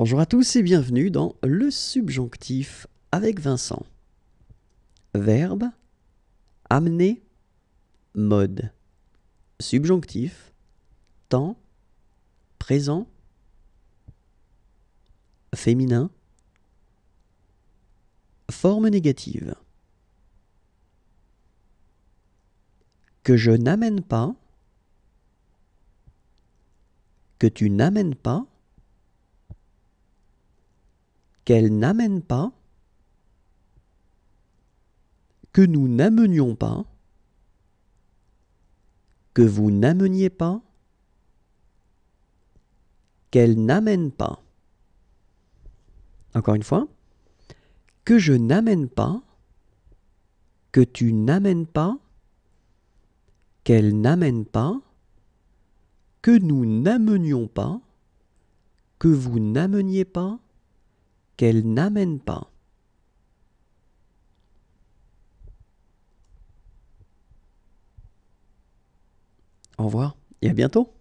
Bonjour à tous et bienvenue dans le subjonctif avec Vincent. Verbe, amener, mode. Subjonctif, temps, présent, féminin, forme négative. Que je n'amène pas, que tu n'amènes pas, qu'elle n'amène pas, que nous n'amenions pas, que vous n'ameniez pas, qu'elle n'amène pas. Encore une fois, que je n'amène pas, que tu n'amènes pas, qu'elle n'amène pas, que nous n'amenions pas, que vous n'ameniez pas, qu'elle n'amène pas. Au revoir et à bientôt